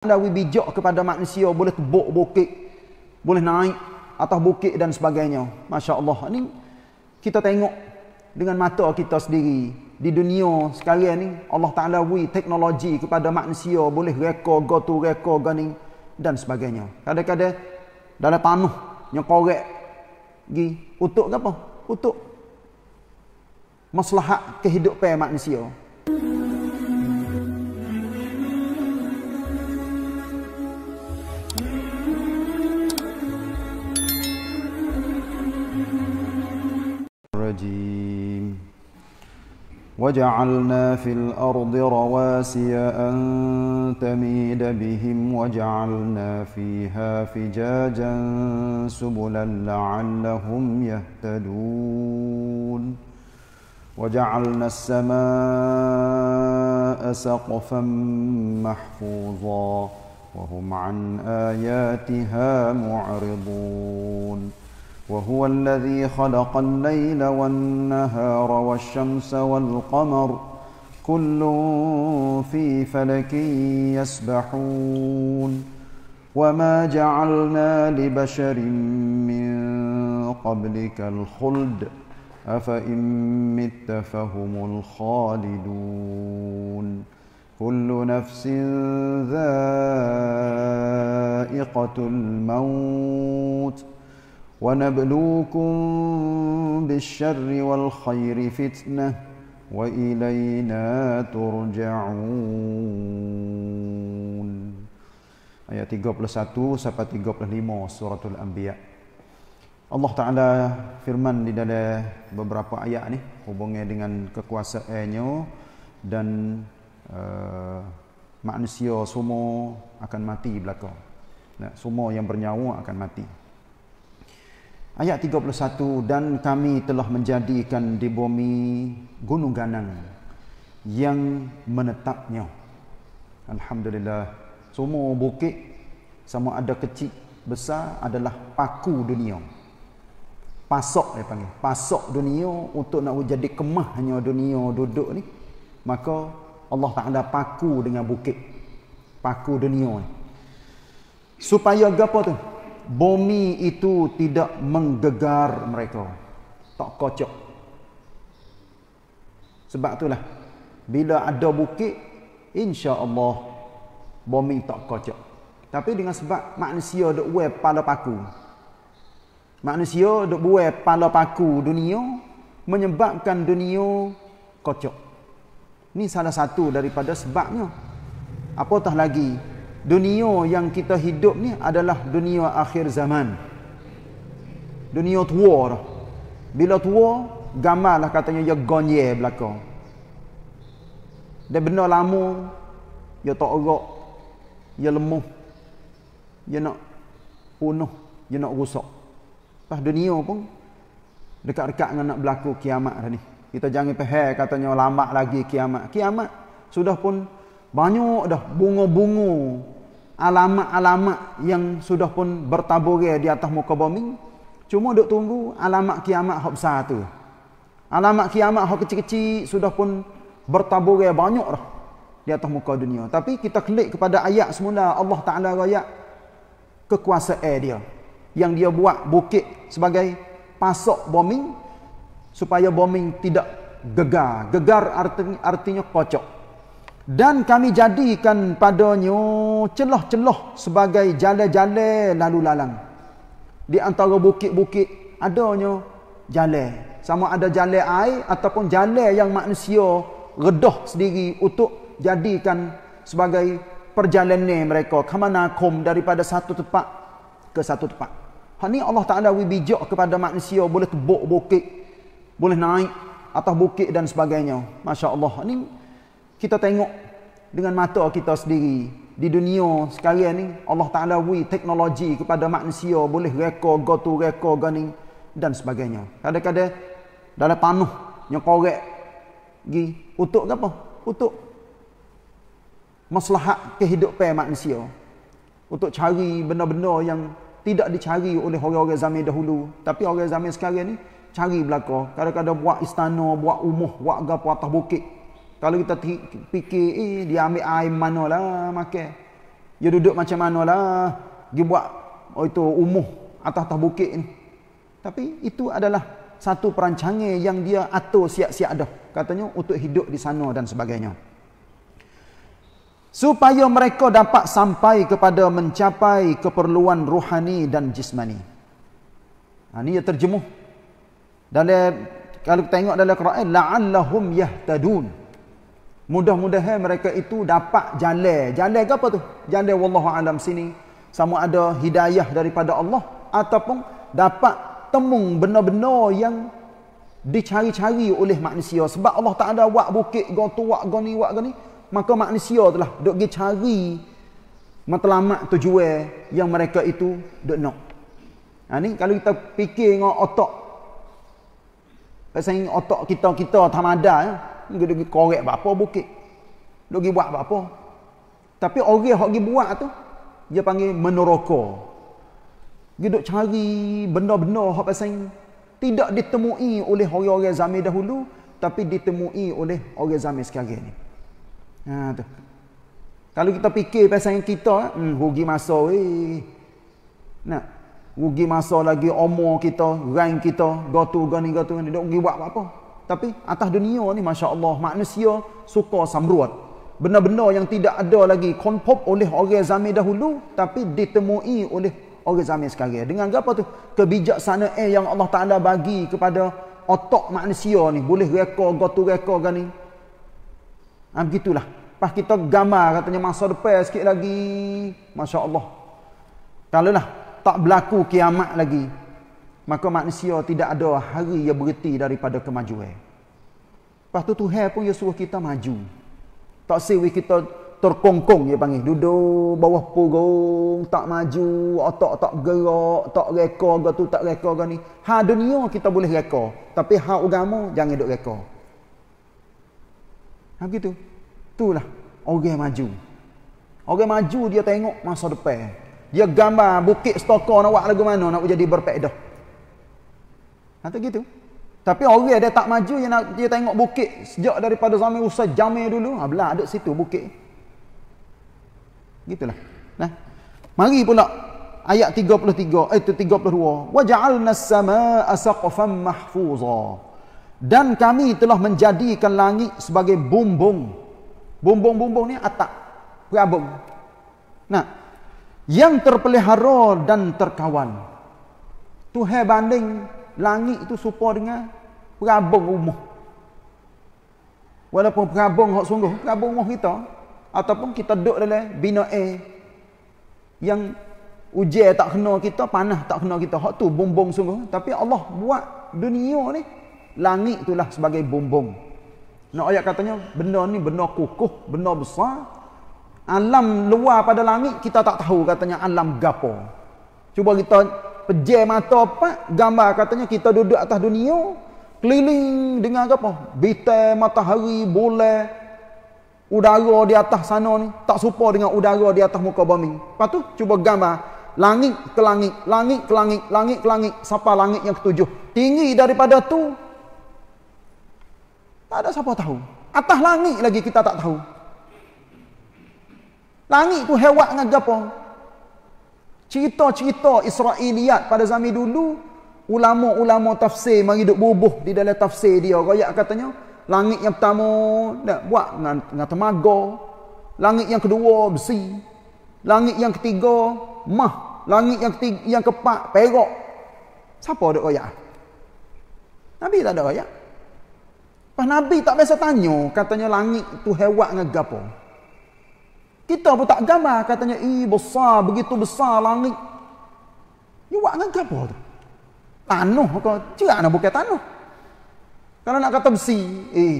anda bijak kepada manusia boleh tebuk bukit boleh naik atas bukit dan sebagainya Masya Allah ini kita tengok dengan mata kita sendiri di dunia sekarang ni Allah Ta'ala beri teknologi kepada manusia boleh rekor go to rekor gani dan sebagainya kadang-kadang dalam tanah yang korek gi untuk apa untuk maslahat kehidupan manusia الرجيم وجعلنا في الأرض رواسي أن تميد بهم وجعلنا فيها فجاجا سبلا لعلهم يهتدون وجعلنا السماء سقفا محفوظا وهم عن آياتها معرضون وهو الذي خلق الليل والنهار والشمس والقمر كل في فلك يسبحون وما جعلنا لبشر من قبلك الخلد افان مت فهم الخالدون كل نفس ذائقه الموت ونبلوكم بالشر والخير فتنة وإلينا ترجعون Ayat 31 سبا 35 سورة الأنبياء Allah Ta'ala firman di dalam beberapa ayat ni hubungnya dengan kekuasaannya dan uh, manusia semua akan mati belakang. Nah, semua yang bernyawa akan mati. Ayat 31 dan kami telah menjadikan di bumi gunung ganang yang menetapnya. Alhamdulillah semua bukit sama ada kecil besar adalah paku dunia. Pasok dia panggil. Pasok dunia untuk nak jadi kemahnya dunia duduk ni. Maka Allah tak ada paku dengan bukit. Paku dunia ni. Supaya apa tu? bumi itu tidak menggegar mereka. Tak kocok. Sebab itulah bila ada bukit, insya-Allah bumi tak kocok. Tapi dengan sebab manusia dok buai kepala paku. Manusia dok buai kepala paku dunia menyebabkan dunia kocok. Ini salah satu daripada sebabnya. Apatah lagi dunia yang kita hidup ni adalah dunia akhir zaman dunia tua dah. bila tua gamal lah katanya ya gonye belakang dia benar lama ya tak erak ya lemuh ya nak punuh ya nak rusak lepas dunia pun dekat-dekat dengan nak berlaku kiamat dah ni kita jangan pehe katanya lama lagi kiamat kiamat sudah pun banyak dah bunga-bunga alamat-alamat yang sudah pun bertaburi di atas muka bumi. Cuma duk tunggu alamat kiamat hak besar tu. Alamat kiamat hak kecil-kecil sudah pun bertaburi banyak dah di atas muka dunia. Tapi kita klik kepada ayat semula Allah Taala raya kekuasaan dia yang dia buat bukit sebagai pasok bombing supaya bombing tidak gegar. Gegar artinya, artinya kocok dan kami jadikan padanya celah-celah sebagai jale-jale lalu lalang di antara bukit-bukit adanya jale sama ada jale air ataupun jale yang manusia redah sendiri untuk jadikan sebagai perjalanan mereka kemana kom daripada satu tempat ke satu tempat ini Allah Ta'ala bijak kepada manusia boleh tebuk bukit boleh naik atas bukit dan sebagainya Masya Allah ini kita tengok dengan mata kita sendiri di dunia sekarang ni Allah Ta'ala beri teknologi kepada manusia boleh rekod go to rekod go ni dan sebagainya kadang-kadang dalam panuh yang korek gi untuk apa untuk maslahat kehidupan manusia untuk cari benda-benda yang tidak dicari oleh orang-orang zaman dahulu tapi orang zaman sekarang ni cari belaka kadang-kadang buat istana buat rumah buat gapo atas bukit kalau kita fikir, eh, dia ambil air mana lah makan. Dia duduk macam mana lah. Dia buat oh, itu umuh atas-atas bukit ni. Tapi itu adalah satu perancangan yang dia atur siap-siap dah. Katanya untuk hidup di sana dan sebagainya. Supaya mereka dapat sampai kepada mencapai keperluan rohani dan jismani. Ha, ini dia terjemuh. Dalam kalau tengok dalam Quran, la'allahum yahtadun. Mudah-mudahan mereka itu dapat jalan. Jalan ke apa tu? Jalan wallahu alam sini. Sama ada hidayah daripada Allah ataupun dapat temung benar-benar yang dicari-cari oleh manusia sebab Allah tak ada wak bukit go tu wak go ni wak go ni maka manusia telah dok pergi cari matlamat tujuan yang mereka itu dok nak ha, ni kalau kita fikir dengan otak pasal otak kita kita tamada ya? Dia pergi korek apa bukit. Dia pergi buat apa. Tapi orang yang pergi buat tu, dia panggil meneroko. Dia duduk cari benda-benda yang pasang. Tidak ditemui oleh orang-orang zaman dahulu, tapi ditemui oleh orang zaman sekarang ini. Ha, tu. Kalau kita fikir pasang kita, hmm, rugi masa. Eh. Nak, rugi masa lagi umur kita, rang kita, gotu, gani, gotu, gani. Dia pergi buat apa-apa. Tapi atas dunia ni Masya Allah manusia suka samruat. Benda-benda yang tidak ada lagi konpop oleh orang zaman dahulu tapi ditemui oleh orang zaman sekarang. Dengan apa tu? Kebijaksanaan yang Allah Ta'ala bagi kepada otak manusia ni. Boleh reka, gotu reka kan ni. Ha, begitulah. Lepas kita gambar katanya masa depan sikit lagi. Masya Allah. Kalau lah tak berlaku kiamat lagi maka manusia tidak ada hari yang berhenti daripada kemajuan. Lepas tu Tuhan pun dia suruh kita maju. Tak siwi kita terkongkong dia panggil. Duduk bawah pogong, tak maju, otak tak gerak, tak reka ke tu, tak reka ke ni. Ha dunia kita boleh reka. Tapi ha agama jangan duduk reka. Ha gitu. Itulah orang maju. Orang maju dia tengok masa depan. Dia gambar bukit stoker nak buat lagu mana nak jadi berpaedah. Kata gitu. Tapi orang dia tak maju dia nak dia tengok bukit sejak daripada zaman usah jamai dulu. Ha belah ada situ bukit. Gitulah. Nah. Mari pula ayat 33 eh tu 32. Wa ja'alna as-samaa'a saqfan mahfuza. Dan kami telah menjadikan langit sebagai bumbung. Bumbung-bumbung ni atap. Perabung. Nah. Yang terpelihara dan terkawan. Tuhan banding langit itu serupa dengan perabung rumah. Walaupun perabung hak sungguh, perabung rumah kita ataupun kita duduk dalam bina air yang ujian tak kena kita, panah tak kena kita, hak tu bumbung sungguh. Tapi Allah buat dunia ni langit itulah sebagai bumbung. Nak ayat katanya benda ni benda kukuh, benda besar. Alam luar pada langit kita tak tahu katanya alam gapo. Cuba kita pejam mata apa gambar katanya kita duduk atas dunia keliling dengan apa bintang matahari boleh udara di atas sana ni tak serupa dengan udara di atas muka bumi lepas tu cuba gambar langit ke langit langit ke langit langit ke langit siapa langit yang ketujuh tinggi daripada tu tak ada siapa tahu atas langit lagi kita tak tahu langit tu hewat dengan gapong cerita-cerita Israeliat pada zaman dulu ulama-ulama tafsir mari duk bubuh di dalam tafsir dia royak katanya langit yang pertama nak buat dengan, dengan temaga langit yang kedua besi langit yang ketiga mah langit yang ketiga, yang keempat perak siapa duk royak Nabi tak ada royak Pas Nabi tak biasa tanya, katanya langit tu hewat dengan gapo. Kita pun tak gambar katanya, i besar, begitu besar langit." Ni buat dengan apa tu? Tanah ke? Cerak nak bukan tanah. Kalau nak kata besi, eh,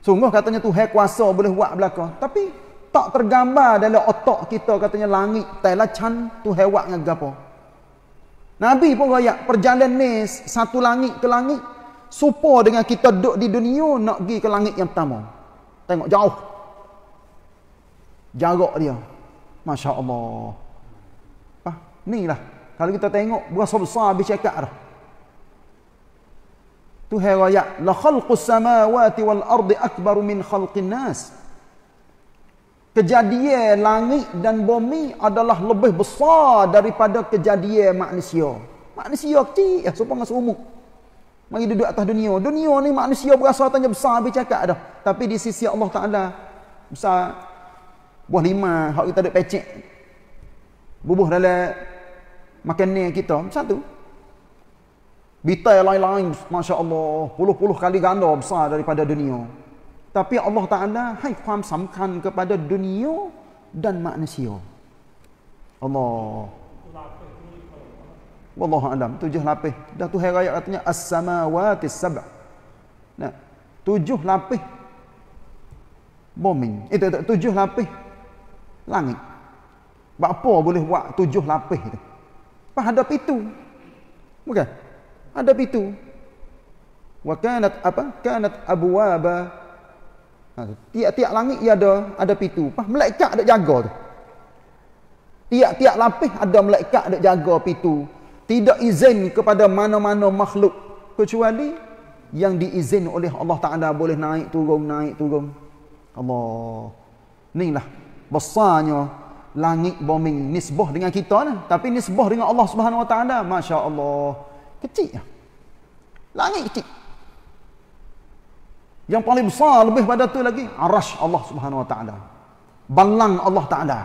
sungguh katanya Tuhan kuasa boleh buat belaka. Tapi tak tergambar dalam otak kita katanya langit telah can tu hewak dengan gapo. Nabi pun kaya perjalanan ni satu langit ke langit supo dengan kita duduk di dunia nak pergi ke langit yang pertama. Tengok jauh jarak dia. Masya Allah. Ha? Ah, ni lah. Kalau kita tengok, berasa besar habis cakap dah. Tu hai La khalqus samawati wal ardi akbar min khalqin nas. Kejadian langit dan bumi adalah lebih besar daripada kejadian manusia. Manusia kecil, ya, sumpah dengan seumur. Mari duduk atas dunia. Dunia ni manusia berasa tanya besar habis cakap dah. Tapi di sisi Allah Ta'ala, besar buah lima hak kita ada pecik bubuh dalam makan ni kita satu bita yang lain-lain Masya Allah puluh-puluh kali ganda besar daripada dunia tapi Allah Ta'ala hai faham samkan kepada dunia dan manusia Allah Allah alam tujuh lapis dah tu hari katanya as-samawati sab' nah tujuh lapis bombing itu, itu tujuh lapis langit. Buat apa boleh buat tujuh lapis tu? Hadap itu. Bukan? Hadap itu. Wa kanat apa? Kanat abwaba. Ha, tiap-tiap langit ia ada ada pintu. Pah malaikat ada jaga tu. Tiap-tiap lapis ada malaikat ada jaga pintu. Tidak izin kepada mana-mana makhluk kecuali yang diizin oleh Allah Taala boleh naik turun naik turun. Allah. Inilah besarnya langit bombing nisbah dengan kita lah. tapi nisbah dengan Allah Subhanahu Wa Taala masya-Allah kecil lah. langit kecil yang paling besar lebih pada tu lagi arasy Allah Subhanahu Wa Taala balang Allah Taala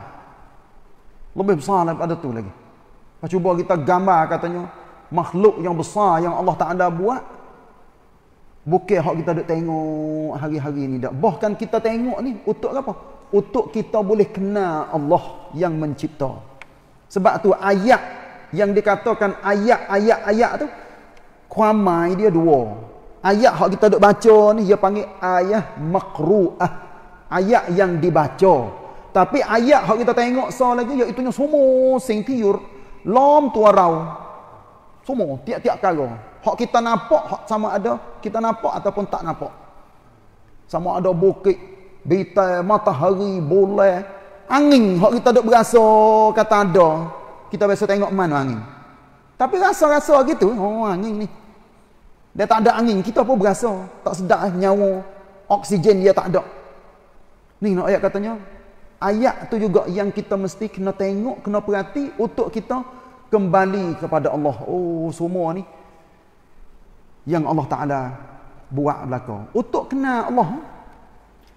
lebih besar daripada tu lagi Lepas cuba kita gambar katanya makhluk yang besar yang Allah Taala buat bukan hak kita duk tengok hari-hari ni dak bahkan kita tengok ni untuk apa untuk kita boleh kenal Allah yang mencipta. Sebab tu ayat yang dikatakan ayat-ayat-ayat tu kuamai dia dua. Ayat hak kita dok baca ni dia panggil ayat makru'ah. Ayat yang dibaca. Tapi ayat hak kita tengok so lagi ya itunya semua sing tiur lom tu arau. Semua tiap-tiap kala. Hak kita nampak hak sama ada kita nampak ataupun tak nampak. Sama ada bukit, bintang, matahari, boleh, angin. Hak kita tak berasa kata ada. Kita biasa tengok mana angin. Tapi rasa-rasa gitu, oh angin ni. Dia tak ada angin, kita pun berasa tak sedap eh, nyawa, oksigen dia tak ada. Ni nak ayat katanya. Ayat tu juga yang kita mesti kena tengok, kena perhati untuk kita kembali kepada Allah. Oh, semua ni yang Allah Ta'ala buat belakang. Untuk kenal Allah,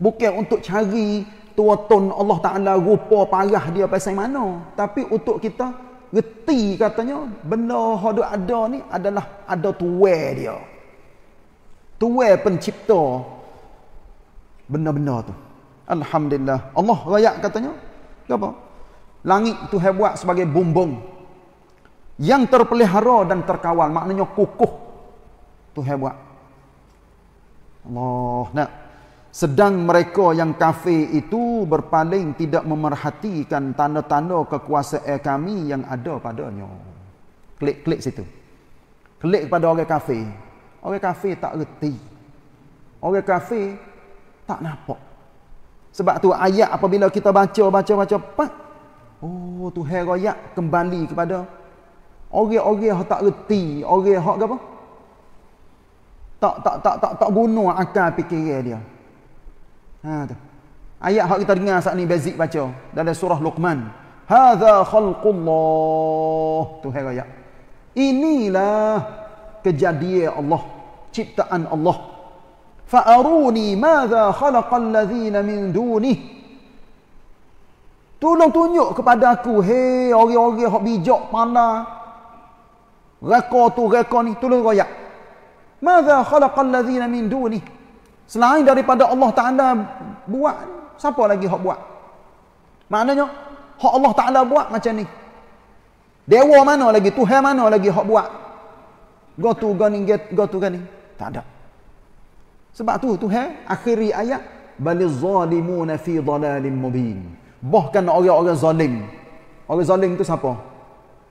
Bukan untuk cari tuatun Allah Ta'ala rupa parah dia pasal mana. Tapi untuk kita reti katanya, benda yang ada ni adalah ada tuwe dia. Tuwe pencipta benda-benda tu. Alhamdulillah. Allah raya katanya, apa? Langit tu hebat sebagai bumbung. Yang terpelihara dan terkawal. Maknanya kukuh. Tu hebat. Allah nak. Sedang mereka yang kafir itu berpaling tidak memerhatikan tanda-tanda kekuasaan kami yang ada padanya. Klik-klik situ. Klik pada orang kafir. Orang kafir tak reti. Orang kafir tak nampak. Sebab tu ayat apabila kita baca, baca, baca, pak. Oh, tu herayat kembali kepada orang-orang yang tak reti. Orang yang apa? Tak, tak, tak, tak, tak guna akal fikiran dia. Ha tu. Ayat hak kita dengar saat ni basic baca dalam surah Luqman. Hadza khalqullah. Tu hai ayat. Inilah kejadian Allah, ciptaan Allah. Fa aruni madza khalaqal ladzina min duni. Tolong tunjuk kepada aku, hei orang-orang hak bijak mana? Rekor tu rekor ni tolong royak. Madza khalaqal ladzina min duni? Selain daripada Allah Ta'ala buat, siapa lagi hak buat? Maknanya, hak Allah Ta'ala buat macam ni. Dewa mana lagi? Tuhan mana lagi hak buat? Gotu gani, gotu gani. Tak ada. Sebab tu, Tuhan, akhiri ayat, Bali zalimuna fi dalalim mubin. Bahkan orang-orang zalim. Orang zalim tu siapa?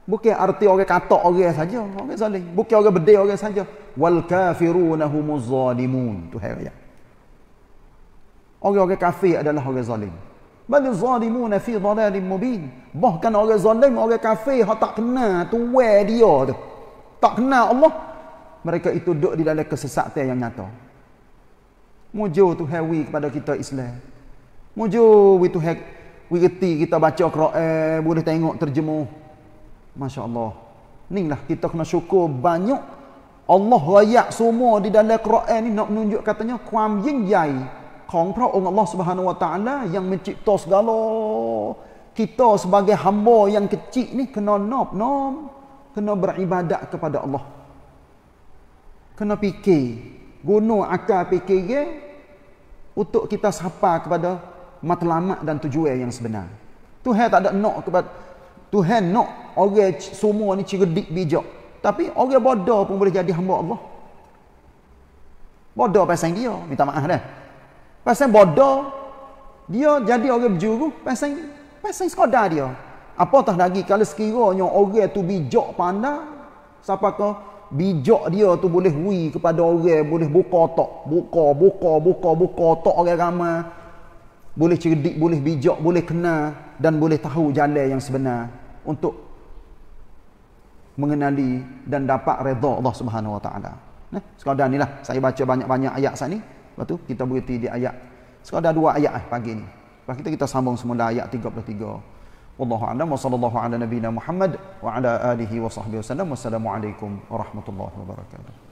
Bukan arti orang kata orang saja. Orang zalim. Bukan orang bedih orang saja. Wal kafiruna zalimun. Tuhan ayat orang-orang kafir adalah orang zalim. Bal zalimuna fi dhalalin mubin. Bahkan orang zalim, orang kafir hak tak kenal tuan dia tu. Tak kenal Allah. Mereka itu duduk di dalam kesesatan yang nyata. Mujo tu hewi kepada kita Islam. Mujo, we itu hak we reti kita baca Quran, boleh tengok terjemuh. Masya-Allah. Inilah kita kena syukur banyak Allah raya semua di dalam Quran ni nak menunjuk katanya kuam yin yai ของพระองค์ Allah Subhanahu Wa Taala yang mencipta segala kita sebagai hamba yang kecil ni kena nob nom kena beribadat kepada Allah kena fikir guna akal fikir untuk kita sapa kepada matlamat dan tujuan yang sebenar Tuhan tak ada nok kepada Tuhan nok orang semua ni cerdik bijak tapi orang bodoh pun boleh jadi hamba Allah bodoh pasal dia minta maaf dah Pasal bodoh. Dia jadi orang berjuru. Pasal, pasal sekadar dia. apa Apatah lagi kalau sekiranya orang tu bijak pandai. Siapa kau? Bijak dia tu boleh hui kepada orang. Boleh buka otak. Buka, buka, buka, buka otak orang ramai. Boleh cerdik, boleh bijak, boleh kenal. Dan boleh tahu jalan yang sebenar. Untuk mengenali dan dapat redha Allah Subhanahu Wa Taala. Nah, sekadar lah saya baca banyak-banyak ayat sat ni. Lepas tu kita berhenti di ayat sekarang ada dua ayat eh pagi ni. Lepas kita kita sambung semula ayat 33. Wallahu a'lam wa sallallahu ala nabiyyina Muhammad wa ala alihi wa sahbihi wasallam. Wassalamualaikum warahmatullahi wabarakatuh.